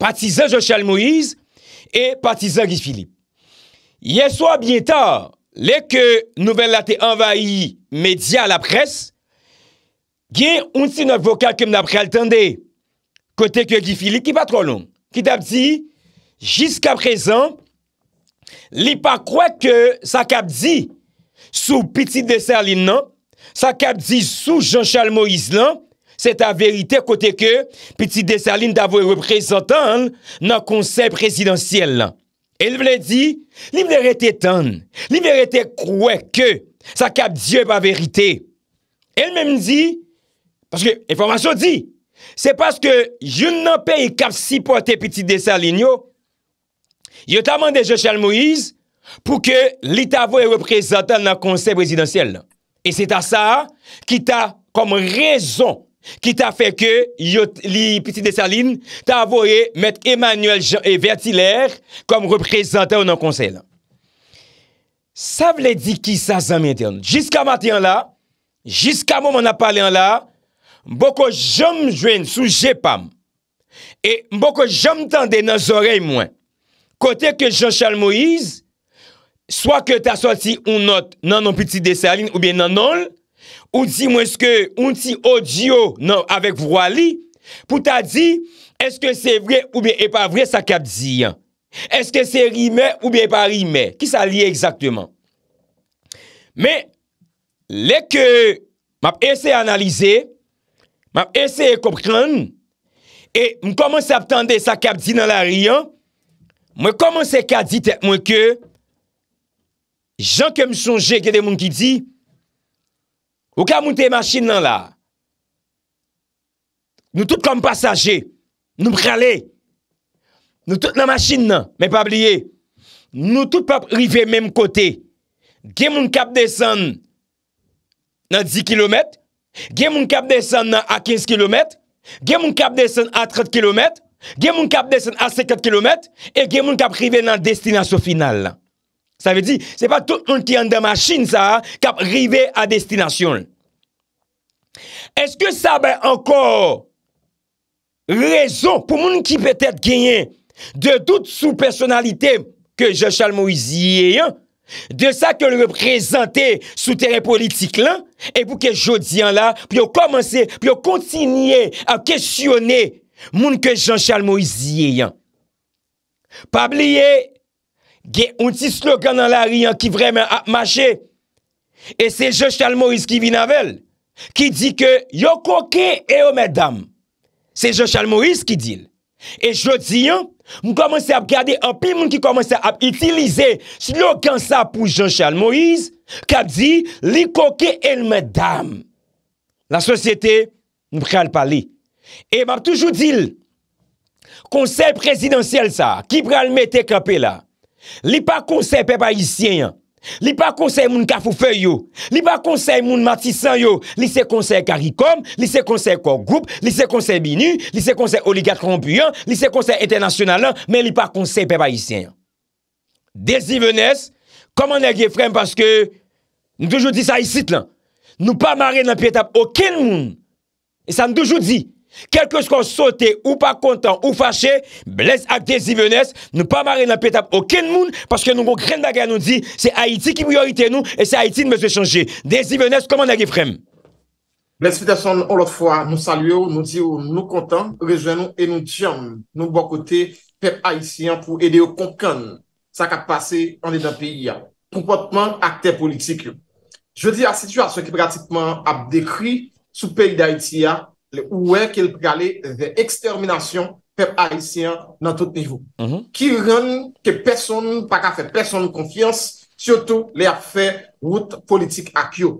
Patizan Jean-Charles Moïse e patizan Guy Philippe. Ye soua bienta, le ke nouvel la te envahi media la pres, ge yon ti nou vokal ke mna prel tende kote kwe Guy Philippe ki patro loun. Ki tap di, jiska prezan, li pa kwa ke sa kap di sou Petit de Serlin non, nan, sa kap di sou Jean-Charles Moïse lan, se ta verite kote ke piti desaline davoy reprezentan nan konsep prezidentyel nan. El vle di, li vle rete tan, li vle rete kwe ke sa kap diyo pa verite. El mem di, se paske joun nan pe kap si pote piti desaline yo, yo taman de Jochelle Moïse pou ke li tavoy reprezentan nan konsep prezidentyel nan. E se ta sa, ki ta kom rezon Ki ta feke li piti desaline Ta avoye met Emanuel Vertilair Kom reprezentan ou nan konsey lan Sa vle di ki sa zan mwen ten Jiska mati an la Jiska moun an apale an la Mbo ko jom jwen sou jepam E mbo ko jom tende nan zorey mwen Kote ke Jean Charles Moïse Soa ke ta soti ou not nan nan piti desaline Ou bien nan nol ou di mwen ske un ti ojio nan avek vwa li, pou ta di, eske se vre ou be e pa vre sa kap di yan, eske se rime ou be e pa rime, ki sa liye ekzaktman. Me, leke, map ese analize, map ese ekop kran, e m komanse ap tande sa kap di nan la rian, m komanse kap di tek mwen ke, jan ke m sonje ke de moun ki di, Ou ka moun te yon masjin nan la, nou tout konm pasaje, nou mkale, nou tout nan masjin nan, men pabliye, nou tout pap rive menm kote, gen moun kap desen nan 10 km, gen moun kap desen nan 15 km, gen moun kap desen nan 30 km, gen moun kap desen nan 50 km, e gen moun kap rive nan destinasyon final la. Sa ve di, se pa tout moun ki yon de machin sa, kap rive a destinasyon. Eske sa be ankor rezon pou moun ki petet genye de tout sou personalite ke Jean-Charles Moisyen, de sa ke lè prezante sou terren politik lan, e pou ke jodian la, pou yo komanse, pou yo kontinye a kesyonne moun ke Jean-Charles Moisyen. Pabliye yon, Ge yon ti slogan nan la riyan ki vremen ap mache. E se Jochal Moïse ki vin avèl. Ki di ke yo koke e yo mèdame. Se Jochal Moïse ki dil. E jodi yon, mou komanse ap gade api moun ki komanse ap itilize slogan sa pou Jochal Moïse. Kap di, li koke el mèdame. La sosyete mou pral pali. E mab toujou dil. Konseil prezidentiel sa, ki pral mette kapè la. Li pa konsey pepa yisyen, li pa konsey moun kafou feyo, li pa konsey moun matisan yo, li se konsey karikom, li se konsey kor group, li se konsey bini, li se konsey oligat krompuyan, li se konsey etenasyonalan, men li pa konsey pepa yisyen. Desi venez, koman ek ye frem paske, nou toujou di sa yisit lan, nou pa mare nan pietap okil moun, e sa nou toujou di. Kelke skon sote ou pa kontan ou fache, bles akde zivenes, nou pa mare nan petap oken moun, paske nou kon kren daga nou di, se Haiti ki pou yo ite nou, e se Haiti nou mè se chanje. De zivenes, koman nage frem. Bles fitason, ou lot fwa, nou salu yo, nou di yo nou kontan, rejwen nou e nou tiyan, nou bokote pep Haitian pou ede yo konkan sa ka pase an de dan peyi ya. Kompotman akde politik. Je di a situasyon ki pratikman ap dekri sou peyi da Haiti ya, le ouwen ke li pregale de eksterminasyon pep haisyen nan tout nevou. Mhm. Ki ren ke peson pa ka fe peson konfiyans soto li a fe rout politik akyo.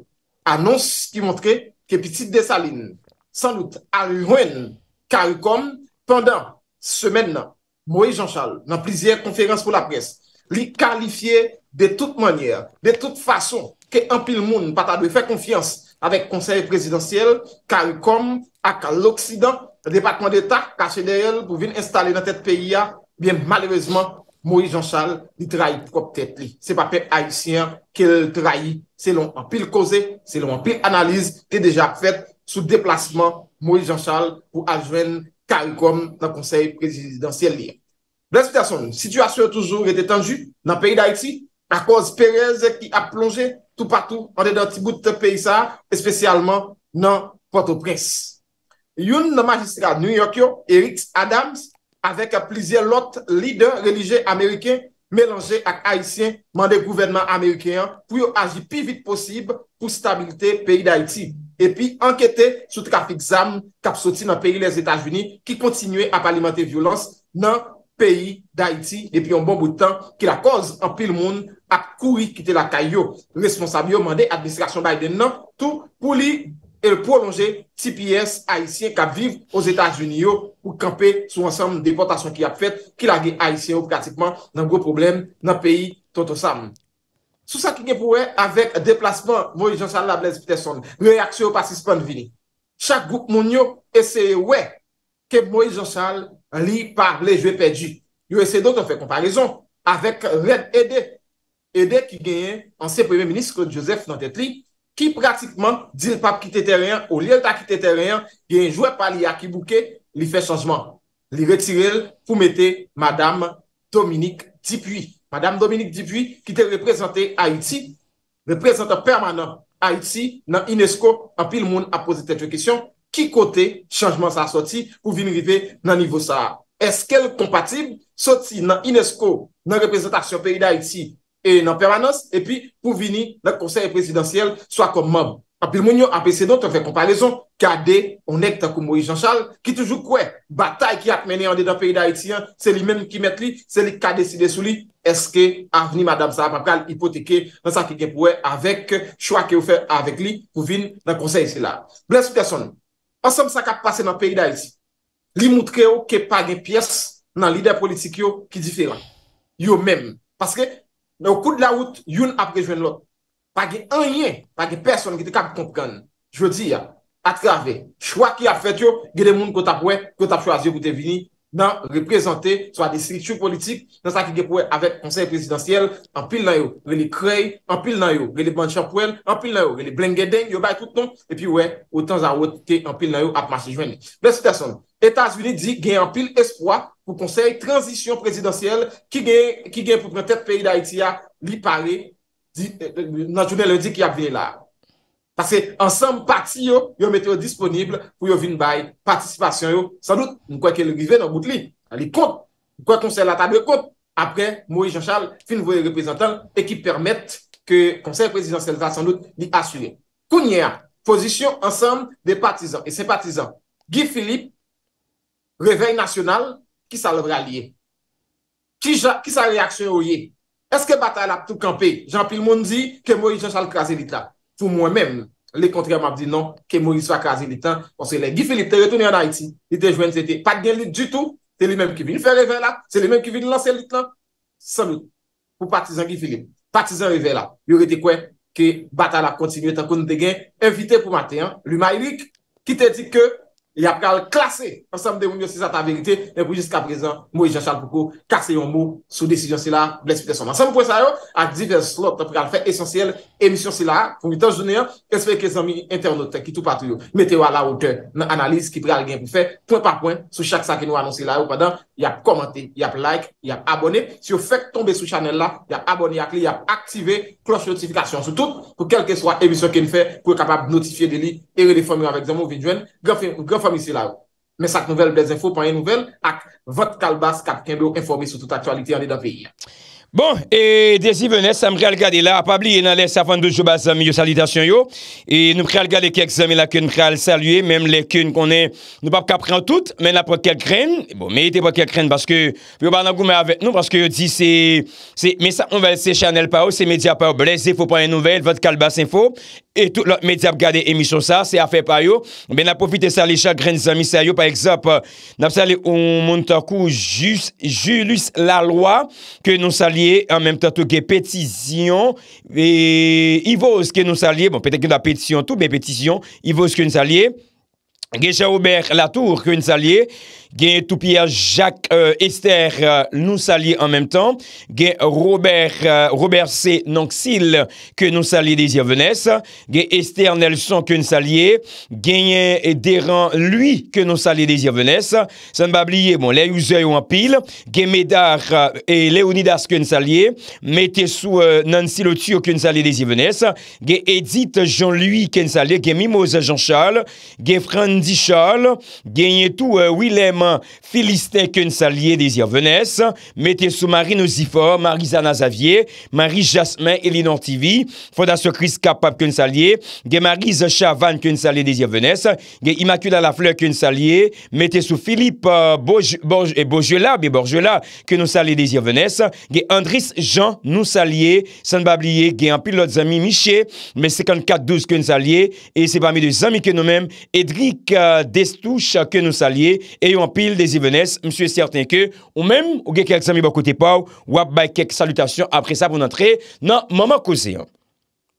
Anons ki montre ke pitit desaline san lout alwen karikom pandan semen nan. Moui Jean Charles nan plizier konfiyans pou la pres li kalifiye de tout manyer de tout fason ke empil moun pata de fe konfiyans avek konser prezidansyel karikom ak a l'Oksidan, repatman de ta, kache de yel, pou vin installe nan tet peyi ya, bin malerouzman, Moui Jean Charles, li trahi pou kop tet li. Se pape Aïtien, ke trahi, selon an pil koze, selon an pil analize, te deja fèt, sou deplasman, Moui Jean Charles, pou ajwen, kankom, nan konsey prezidentiel li. Blan, s'il y ason, situasyon toujou rete tanju, nan peyi d'Aïti, a koz pereze ki a plonje, tou patou, an de dantibout te peyi sa, espesyalman, nan potop Yon nan majistika New York yo, Eric Adams, avek ap plizye lot lider religye Amerike, melange ak Haitien mande gouvenman Amerikeyan pou yo aji pi vit posib pou stabilite peyi d'Haiti. Epi anketen sou trafik zam kapsoti nan peyi les Etats-Unis ki kontinue ap alimenter violans nan peyi d'Haiti. Epi yon bon boutan ki la koz an pil moun ak koui kite la kayo. Responsabyo mande administrasyon d'Haiti nan tout pou li d'Haiti. el prolonje 6 piyes Haitien kap viv os Etats-Unis yo ou kampe sou ansam depotasyon ki ap fet ki lage Haitien ou pratikman nan go problem nan peyi tonto sam. Sou sa ki gen pou we avek deplasman Moïse Jean-Charles Lablaise-Peterson nou reaksyon ou pasispan vini. Chak goup moun yo ese we ke Moïse Jean-Charles li par le jwe pedi. Yo ese do te fe komparison avek Red Ede. Ede ki gen anse premier ministre Joseph Nantetri Ki pratikman, di l pap ki te teryen ou li l ta ki te teryen, genjwe pa li a ki bouke, li fe chanjman. Li retirel pou mette Madame Dominique Dibuy. Madame Dominique Dibuy ki te reprezenté Haiti, reprezentant permanent Haiti nan Inesco, an pil moun a pose te tre kisyon, ki kote chanjman sa soti pou vinrive nan nivou sa a. Eske l kompatib soti nan Inesco nan reprezentasyon peri d'Haiti? e nan permanans, e pi pou vini nan konsey presidansyel, swa kon mab. Anpil moun yo, anpil se don, te fe komparezon kade, on ek ta koum ou i jan chal ki toujou kwe, batay ki atmeni an de nan peyida iti, se li menm ki met li se li kade si desou li, eske avni madame sa apapkal, ipotike nan sa ki kepwe, avek chwa ke ou fe avek li pou vin nan konsey iti la. Bles pe son nou. Ansem sa ka pase nan peyida iti, li moutre yo ke page piyes nan lider politik yo ki diferan. Yo menm, paske Nou kou de la wot, youn aprejwen lot. Pa ge anye, pa ge person ge te kap kompren. Je ve di ya, atrave, chwa ki ap fet yo, ge de moun kota pwe, kota pwe azyo gote vini, nan reprezenté swa distriksyon politik, nan sa ki ge pwe avek konsey presidansyel, anpil nan yo re li krey, anpil nan yo, re li ban chanpwen, anpil nan yo, re li blengedeng, yo bay tout ton, epi we, otan za wot ki anpil nan yo apmasejwen. Besi tason. Etats-Unis di gen apil espoi pou konsey transisyon prezidansyel ki gen pou prentet peyi da Haiti a li pare, nan jounel di ki ap vye la. Pase, ansam pati yo, yo mette yo disponible pou yo vin bay, patisypasyon yo, san dout, mkwa ke le grive nan bout li, li kont, mkwa konsey la tabe kont, apre, Moui Jean-Charles, fin voye reprezentan, ekip permette ke konsey prezidansyel va san dout li asye. Kounyea, posisyon ansam de patizan, e se patizan, Guy Philippe, Reveil nasyonal, ki sa levre a liye? Ki sa reaksyon ou ye? Eske batal ap tou kampe? Jean-Pierre Monde di, ke mori jan chal kaze lit la? Fou mwen men, le kontreman ap di nan, ke mori chal kaze lit la? Ponsen le, Gifilip te retouni an Haiti, li te jwen, se te pat gen lit du tout, te li men ki vin lanser lit la? Sanou, pou patizan Gifilip, patizan revè la, li ou rete kwen, ke batal ap kontinu etan kon de gen, evite pou maten, li ma yrik, ki te di ke, li ap kal klasè. Ansem de moun yos isa ta verite, ne pou jiska prezen, mou i jan chal pou pou, kase yon mou, sou desijon si la, blespe te soma. Ansem pou esay yo, a divers lot, ap kal fè esensyèl, emisyon si la, pou mou tanjounè, espè ke zami internetè, ki tou patou yo, mete yo ala ou te, nan analise, ki pre al gen pou fè, point pa point, sou chak sa ki nou anonsi la yo, padan, yap komante, yap like, yap abone, si yo fèk tombe sou chanel la, yap abone yak li, E re de fomil avèk zèmou videwen, gè fomil si la ou. Mè sak nouvel, blè zèmou panye nouvel, ak vòt kal bas kap kèm bè ou informi sou tout aktualiti anè da vey. Bon, e de zi vè nè, sa m kèl gade la, apabli yè nan lè sa foun dè jò bas zèmou yo salitasyon yo. E nou kèl gade kèk zèmou la kèm kèl salye, mèm lè kèm konè, nou pap kap kèm tout, mè nan pot kèl kren. Bon, mè yè te pot kèl kren, paske, yo banan kou mè avèk nou, paske yo di se, se, mè sa, mè sa, se ch Et tout lò, medzi ap gade emisyon sa, se afe payo, ben ap profite sa li chakren zami sa yo, pa ekzap, nap sa li ou moun takou jus, jus lalwa, ke nou sa liye, an menm tatou ge petisyon, ve yvoz ke nou sa liye, bon petek yon ap petisyon tout, men petisyon, yvoz ke nou sa liye, ge cha ouber la tour ke nou sa liye, genye Toupia Jacques euh, Esther euh, Nounsalie en menm tan genye Robert euh, Robert C. Nanksyl genye Nounsalie Desirvenes genye Esther Nelson Kounsalie genye Deran Lui genye Nounsalie Desirvenes Sanbabliye, bon, lè yousè yon apil genye Medar e Leonidas Kounsalie Metesou Nansilotiu genye Nounsalie Desirvenes genye Edith Jean-Louis Kounsalie genye Mimosa Jean-Charles genye Fran Di Charles genye tout Willem philistin qu'une salier désir Venesse, mettez sous Marie Nozifor Marie-Zana Xavier, Marie-Jasmin Elinor TV, Fondation Chris Capable qu'une salier, marie Zachavane Chavan qu'une salier désir Venesse, la fleur qu'une salier, mettez sous Philippe euh, et Borgela, et Borgela que nous salier désir Venesse, Andris Jean nous salier, sans oublier, un pilote amis Miché, mais 54-12 que nous salier, et c'est parmi les amis que nous-mêmes, Edric euh, Destouche que nous salier, et pil de zivenes, msou esti arten ke ou menm ou gen kek sami bako te pa ou wap bay kek salutasyon apre sa pou nantre nan maman kousey an.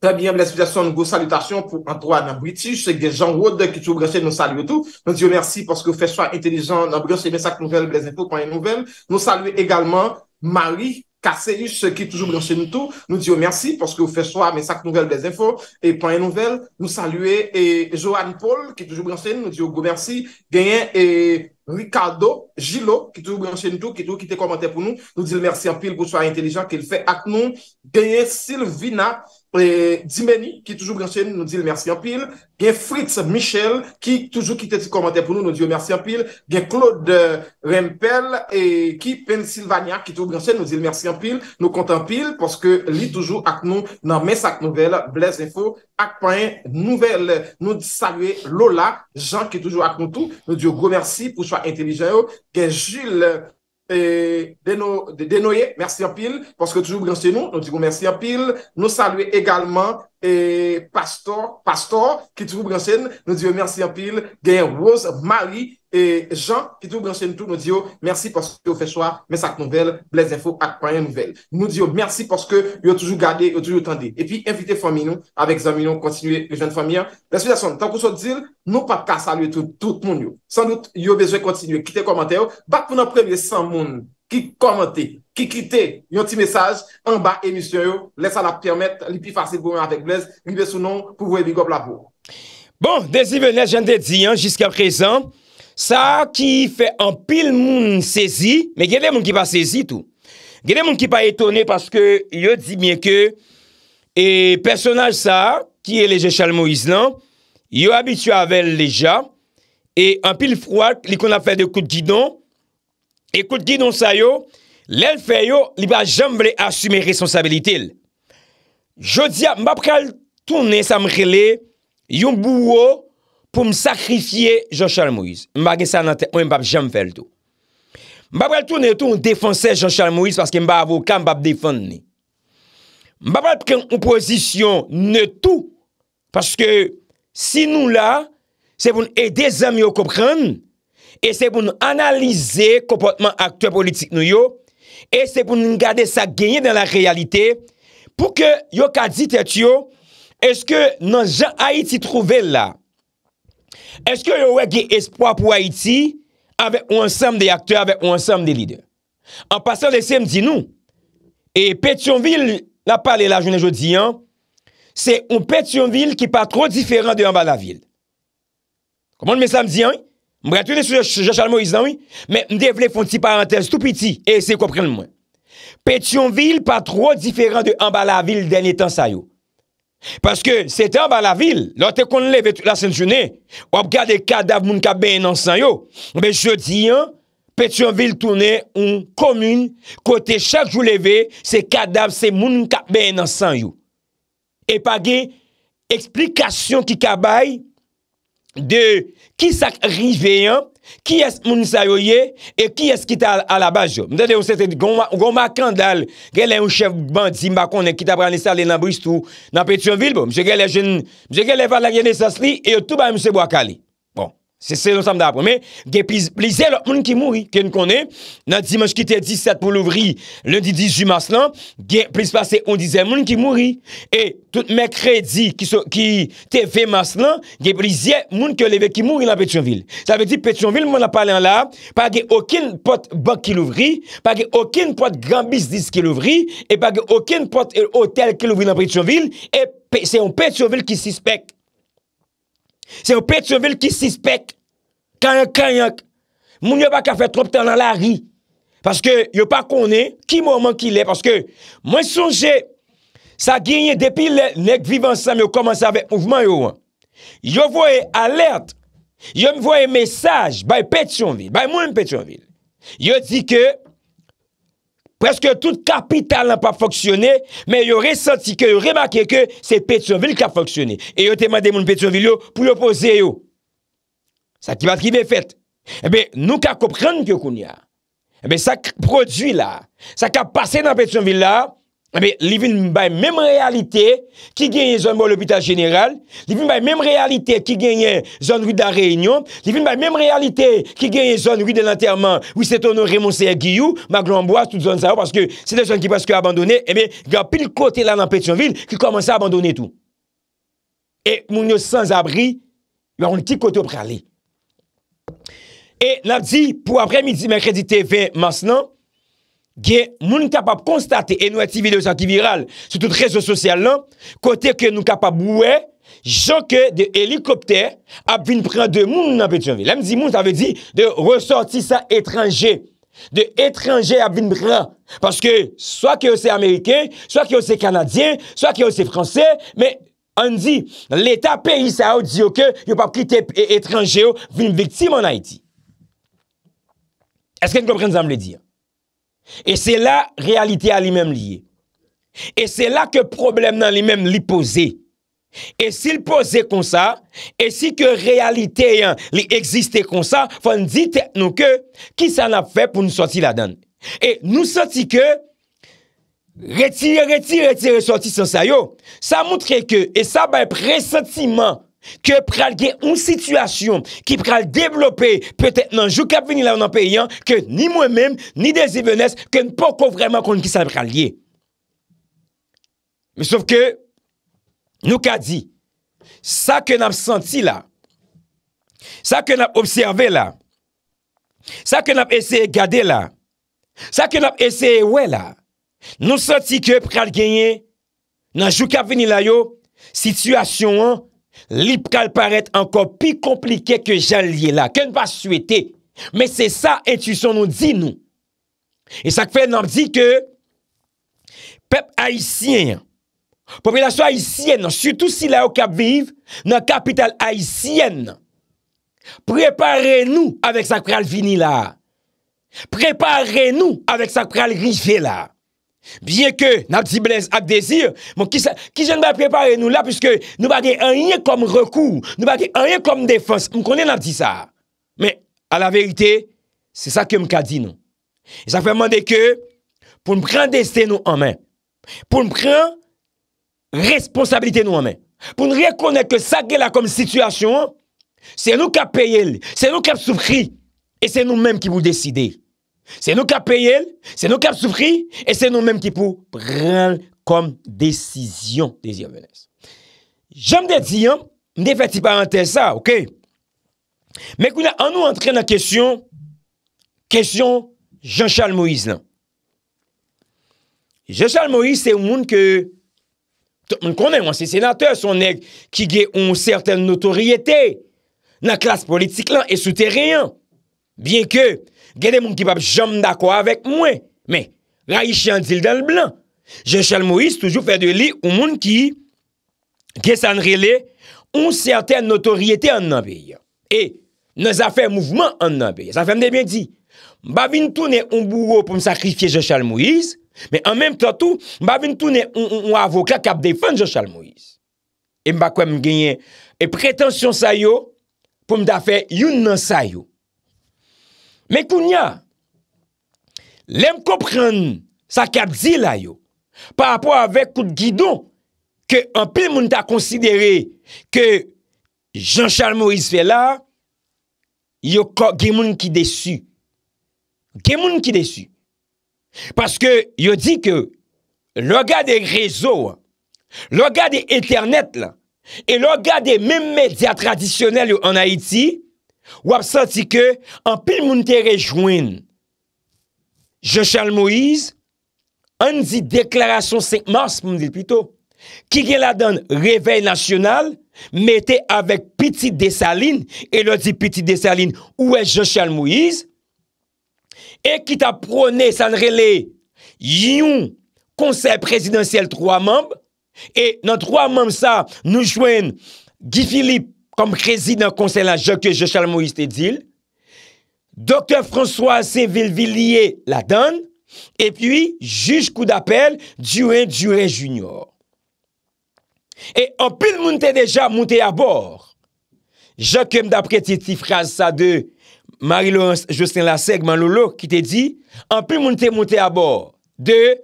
Prèmye mwen espityasyon, nou go salutasyon pou Antoine Abouiti, chè gen Jean-Rod ki tou bransè nou salye ou tou, nou diyo mersi porske ou fè chwa intelijan, nou bransè mesak nouvel, blèz info, panyen nouvel, nou salye egalman Marie Kaseyish ki toujou bransè nou tou, nou diyo mersi porske ou fè chwa mesak nouvel, blèz info et panyen nouvel, nou salye et Joanne Paul ki toujou bransè, nou di Ricardo, Gilo, ki tou gwenche noutou, ki tou ki te komante pou nou, nou di l mersi an pil pou sou a intelijan ki l fe ak nou, Deye Silvina, E, Dimeny ki toujou branchen nou di l mersi an pil Gen Fritz Michel Ki toujou ki te ti komante pou nou nou di l mersi an pil Gen Claude Rempel E ki Pennsylvania Ki toujou branchen nou di l mersi an pil Nou kontan pil Paske li toujou ak nou nan mesak nouvel Blaise l'info ak pen nouvel Nou di salwe Lola Jean ki toujou ak nou tou Nou di yo gro mersi pou chwa entelijen yo Gen Jules de dénoyer. merci en pile, parce que toujours grand chez nous, nous disons merci en pile. Nous saluons également et pasteur Pastor, qui toujours grand chez nous, nous disons merci en pile. Gain Rose Marie, E Jean, ki tou branche nou tou nou diyo, mersi porske ou fechwa, mersak nouvel, Blaise Info akpanyen nouvel. Nou diyo mersi porske yo toujou gade, yo toujou tende. E pi, infite fami nou, avek zanmi nou, kontinuye yon jen fami ya. Bespita son, tankou sou diyo, nou papka saluye tou tout moun yo. San lout, yo bejwe kontinuye, kite komante yo, bak pou nan premye san moun, ki komante, ki kite yon ti mesaj, an ba emisyon yo, lesa la permette, li pi fasi pou mwen avek Blaise, li besou nou, pou Sa ki fe an pil moun sezi, me gade moun ki pa sezi tou. Gade moun ki pa etone, paske yo di mye ke, e personaj sa, ki e leje Charles Moiseland, yo abitua avèl leja, e an pil fwak, li kon ap fè de kout gidon, e kout gidon sa yo, lèl fè yo, li ba jamb lè asume resonsabilitil. Je di ya, mbap kal tounen sa mrele, yon bouwo, pou m sakrifye Jean-Charles Moïse. M bagè sa nan te, ou m bab jèm fèl tou. M bab wèl tou, nou tou m defanse Jean-Charles Moïse, paske m bab avoukan, m bab defande ni. M bab wèl pren oposisyon, nou tou, paske si nou la, se pou nou edè zèm yo koupren, e se pou nou analize kompottman aktè politik nou yo, e se pou nou ngade sa genye nan la realite, pou ke yo kadi tètyo, eske nan jè a iti trouve la, Eske yo wege espwa pou Haiti avè ou ansam de akteur, avè ou ansam de lider? An pasan de SEM di nou, e Petionville la pale la jounen jodi an, se ou Petionville ki pa tro diferan de Ambala Ville. Komon men SEM di an, mbretwene sou Jochal Moizan, men mdevle fon ti parantez tout piti, e se kopren mwen. Petionville pa tro diferan de Ambala Ville dene tan sayo. Paske se te an ba la vil, lote kon leve la sèndjoune, wap gade kadav moun ka beyn ansan yo, be jodi an, peti an vil toune, ou komoun, kote chak jou leve, se kadav se moun ka beyn ansan yo. E page eksplikasyon ki kabay de ki sak rivey an. Ki es mounisayoye e ki es kita ala baj yo? Mdede ou se te goma kandal, gele ou chev band zimbakon e kita pranisale nan brist ou nan petyon vil bo. Mje gele fad la genesas li e yo tou ba msebo akali. Se se lonsam da apome, ge plizye lò, moun ki mouri, ken konen, nan dimanche ki te 17 moun louvri, lundi 18 mars lan, ge plizye pase, on dizye moun ki mouri, e tout mekredi ki te 20 mars lan, ge plizye moun ke leve ki mouri nan Petionville. Sa ve di Petionville, moun a pale an la, pa ge okin pot bok ki louvri, pa ge okin pot granbis dis ki louvri, e pa ge okin pot e, hotel ki louvri nan Petionville, e se yon Petionville ki sispek. Se yon pet yon vil ki sispek. Kanyan kanyan. Moun yo pa kafe trop ten nan la ri. Paske yo pa konen ki mouman ki le. Paske mwen sonje sa genye depi le nek vivan sam yo komanse avet mouvman yo an. Yo voye alert. Yo mvoye mesaj bay pet yon vil. Bay moun pet yon vil. Yo di ke... Preske tout kapital nan pa foksyonè, men yo re senti ke yo remakè ke se Petsonville ka foksyonè. E yo temade moun Petsonville yo pou yo pose yo. Sa ki bat ki ve fèt. Ebe, nou ka koprenn kyo koun ya. Ebe, sa prodwi la. Sa ka pase nan Petsonville la, Li vin bay mèm realite ki genye zon bo l'hôpital jeneral, li vin bay mèm realite ki genye zon ou de la reynyon, li vin bay mèm realite ki genye zon ou de l'enterman, ou se tonon remonser giyou, maglou anboas, tout zon zavou, paske se te zon ki paske abandone, e men, gwa pil kote la nan Petionville, ki komanse abandone tou. E moun yo sans abri, yon ki kote prale. E nan di, pou apre midi, mè kredite vè masonan, gen moun kapap konstate e nou eti video saki viral sou tout rezo sosyal lan, kote ke nou kapap ouwe, jokke de helikopter, ap vin pran de moun nan peti anve. Lam di moun, ta ve di, de ressorti sa etranje, de etranje ap vin pran, paske soa ki yo se Amerike, soa ki yo se Kanadien, soa ki yo se Fransè, men an di, l'Etat peyi sa ou di yo ke, yo pa pkite etranje yo, vin vitim an Haiti. Eske n kompren zan m le dir? E se la realite a li mem liye. E se la ke problem nan li mem li pose. E si li pose kon sa, e si ke realite yon li existe kon sa, fon di tek nou ke, ki sa nap fe pou nou soti la dan. E nou soti ke, reti, reti, reti, reti, re soti san sayo, sa moutre ke, e sa bay pre sentiman Ke pral gen un sitwasyon Ki pral devlope Petet nan jou kap veni la ou nan pe yon Ke ni mwen men, ni de zi venes Ke npo ko vreman kon ki sa pral gen Me souf ke Nou ka di Sa ke nap senti la Sa ke nap observe la Sa ke nap ese gade la Sa ke nap ese we la Nou senti ke pral genye Nan jou kap veni la yo Sityasyon an Lip kal paret ankon pi komplike ke jan liye la, ke n pa swete, men se sa entusyon nou di nou. E sak fe nan di ke, pep haisyen, popilasyon haisyen nan, sutou si la ou kap viv, nan kapital haisyen, prepare nou avek sak pral vini la, prepare nou avek sak pral rife la, Biye ke nabdi blez ak desir Mon kis jen ba prepare nou la Piske nou ba de enye kom rekou Nou ba de enye kom defans M konen nabdi sa Men a la verite Se sa ke m ka di nou E sa fe mande ke Poun m pren deste nou anmen Poun m pren responsabilite nou anmen Poun m rekonen ke sa gela kom situasyon Se nou ka peye Se nou ka soufri E se nou menm ki vou deside Se nou kap payel, se nou kap soufri, e se nou menm ki pou pral kom desisyon desi avanese. Jemde diyan, ne fati parantez sa, ok? Men kou na anou antre nan kesyon, kesyon Jean-Charles Moïse lan. Jean-Charles Moïse se ou moun ke moun konen, moun se senate son neg ki ge ou certain notoriye te. Nan klas politik lan, e sou teryen. Bien ke Gede moun ki pap jom d'akwa avèk mwen. Men, ra yi chan dil dan l'blan. Jochal Moïse toujou fè de li ou moun ki gè sanrele ou certain notoriété an nan beya. E, nou zafè mouvment an nan beya. Zafè mdè mwen di, mbavintounè ou mbouwo pou msakrifye Jochal Moïse, men an mèm tòtou, mbavintounè ou avokat kap defan Jochal Moïse. E mba kwen mgenyen e pretensyon sayo pou mda fè youn nan sayo. Mè kou nya, lèm kopren sa kat zi la yo, pa apò avèk kout gidon, ke anpè moun ta konsidere, ke Jean-Charles Moïse fè la, yo gè moun ki desu. Gè moun ki desu. Paske yo di ke, lò ga de rezo, lò ga de internet la, e lò ga de mè mè diat tradisyonel yo an Haiti, Wap sa ti ke an pil moun te rejouen Jochal Moïse An di deklarasyon 5 mars moun di pito Ki gen la dan revey national Mete avèk piti de salin E lò di piti de salin ouè Jochal Moïse E ki ta prone san rele Yon konser prezidentiel 3 mamb E nan 3 mamb sa nou jwen Guy Philippe kom krezid nan konsen la jok ke Joshua Morris te dil, doktor François S. Villevillier la dan, epi juj kou d'apel, Duhay Duhay Junior. E anpil moun te deja moun te abor, jok kem d'apre ti frase sa de Marie-Laurence Justin Lasseg, man lolo, ki te di, anpil moun te moun te abor, de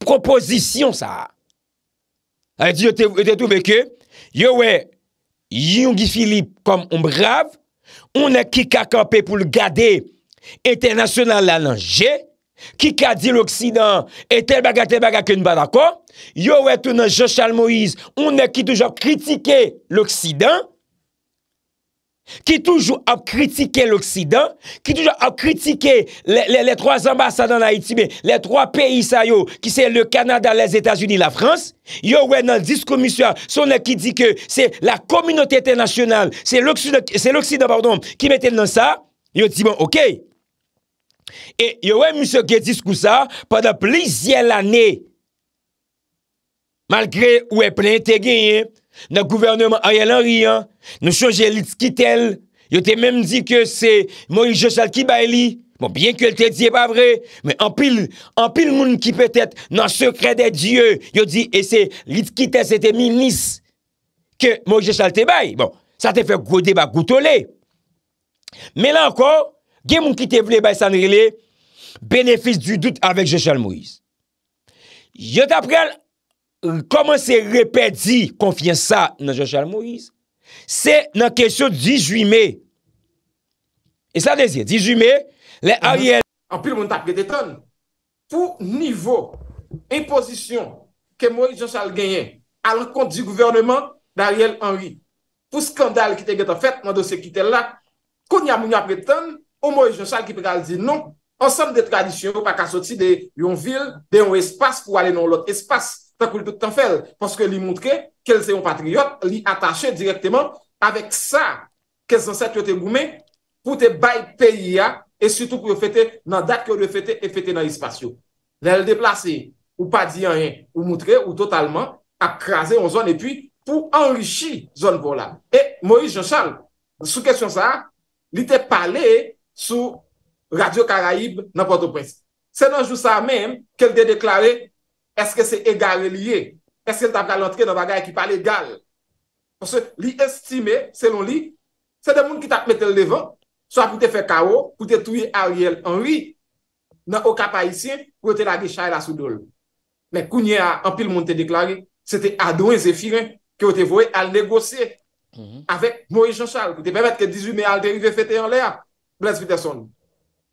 proposition sa. A di yo te toube ke, yo wey, Yungi Filip kom mbrav, ou ne e ki kaka pe pou l gade, eten nasyonan lananje, ki kadi l oksidan, eten baga ten baga ken badako, yo wetou nan Joshal Moise, ou ne ki toujou kritike l oksidan, Ki toujou ap kritike l'Oksidan, ki toujou ap kritike le lè troye ambassade an Aitime, lè troye peyi sa yo, ki se le Kanada, lè Zétasuni, la Frans, yo wè nan disko moussou a, sonè ki di ke, se la kominote etenasyonal, se l'Oksidan, pardon, ki mette nan sa, yo di bon, ok. E yo wè moussou a ki disko sa, pwè nan plizye l'anè, malgré wè plen te genye, nan gouvernement a yal an riyan, nou chonje lit skitel, yo te menm di ke se Moïse Jochal ki bay li, bon, bien ke l te di e pa vre, men an pil moun ki petet nan sekredet di yo, yo di ese lit skitel se te minis ke Moïse Jochal te bay, bon, sa te fe gwo de ba goutole. Men lanko, gen moun ki te vle bay Sanrile, benefis du dout avèk Jochal Moïse. Yo taprel an Koman se repèdi konfiyen sa nan Jochal Moïse? Se nan kèsyon 18 mai. E sa dezye, 18 mai, le Ariel... Anpil moun ta prète ton, pou nivou imposisyon ke Moïse Jochal genye alan kont di gouvernement d'Ariel Henry. Pou skandal ki te getan fèt, moun do se kite lak, koun ya moun yo apre ton, ou Moïse Jochal ki preal di non, ansem de tradisyon ou pa kasoti de yon vil, de yon espas pou alen yon lot espas. ta kou li toutan fel, paske li moutre, kel se yon patriote, li atache direkteman, avek sa, kez anse tu te goume, pou te bay peyi ya, e sutou pou yo fete, nan dat ki yo yo fete, e fete nan yi spasyon. La el deplase, ou pa di anyen, ou moutre, ou totalman, akrase yon zon, epi pou anrichi zon volan. E Moïse Jean Charles, sou kèsyon sa, li te pale, sou Radio Caraïbe, nan Port-au-Prince. Se nan jou sa men, kel de deklare, eske se egal liye? Eske l tap gal antre nan bagay ki pale egal? Ponsen, li estime, selon li, se de moun ki tap mette l devan, sa pou te fe kao, pou te touye Ariel Henry nan o kapayisyen, pou te la gichaye la sudol. Men kou nye a, an pil moun te deklare, se te adouen zephirin, ki ou te voye al negose avek Mori Jean Charles, pou te pemet ke 18 me al derive fete yon le a, Blaise Viteson.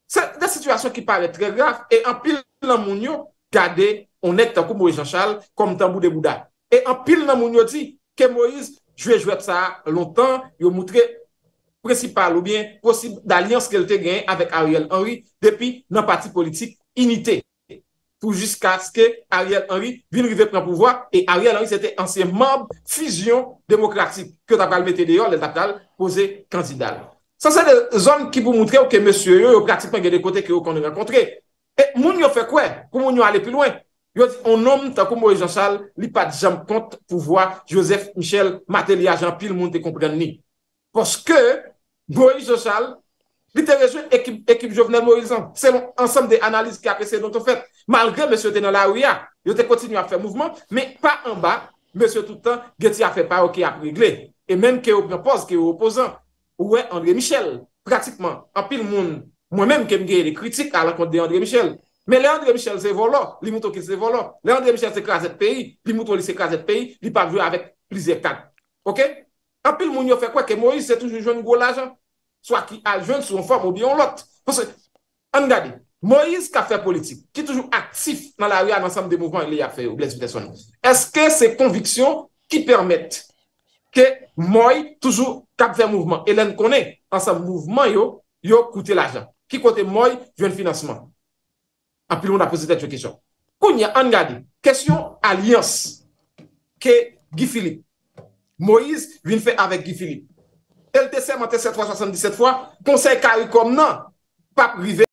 Se de situasyon ki pale tre graf, e an pil lan moun yo, gade On ek takou Moise Jean Charles kom tambou de Bouda. E an pil nan moun yo di ke Moise jwe jwe psa lontan yo moutre presipal ou bien posib d'alyans ke lte gen avek Ariel Henry depi nan pati politik inite. Tou jiska ske Ariel Henry vin rive pran pouvoi e Ariel Henry sete ansen mab fijyon demokratik ke tapal mette deyo lel tapal pose kanzidal. San se de zon ki moun moutre yo ke monsye yo yo pratikman gen de kote ki yo kon de rakontre. E moun yo fe kwe pou moun yo ale pi lwen? Yo di, on nom takou Moïse Jochal, li pa di jam kont pou vwa Joseph Michel, Maté Liage, an pil moun te kompren ni. Poske, Moïse Jochal, li te rejou ekip jovenel Moïse Jochal, se lon ansam de analize ki apese don te fèt. Malgre, mè sè te nan la ou ya, yo te kontinu a fè mouvment, mè pa an ba, mè sè toutan, gè ti a fè pa ok apregle. E mèm kè yo prepoz, kè yo repozan. Ouè André Michel, pratikman, an pil moun. Mwen mèm kem gè yè li kritik al an kont de André Michel. Mais Léandre Michel, c'est volant. Limouto qui c'est volant. Léandre Michel, c'est crasé pays. Limouto, c'est crasé pays. Il pas joué avec plusieurs cadres. OK? En plus, le fait quoi? Que Moïse, c'est toujours jeune gros l'argent. Soit qui a jeune sur une forme ou bien l'autre. Parce que, regardez, Moïse qui a fait politique, qui est toujours actif dans la rue, dans l'ensemble des mouvements, il a fait, ou Est-ce que ces convictions qui permettent que Moïse, toujours, cap fait mouvement, Hélène connaît, ensemble mouvement, yo, yo coûté l'argent. Qui côté Moïse, jeune financement. apilon aposite chwe kesyon. Kounye, an gade, kesyon alians ke Gifili. Moïse, vin fe avè Gifili. El te seman te seman 77 fwa, konsey kari kom nan. Pa prive.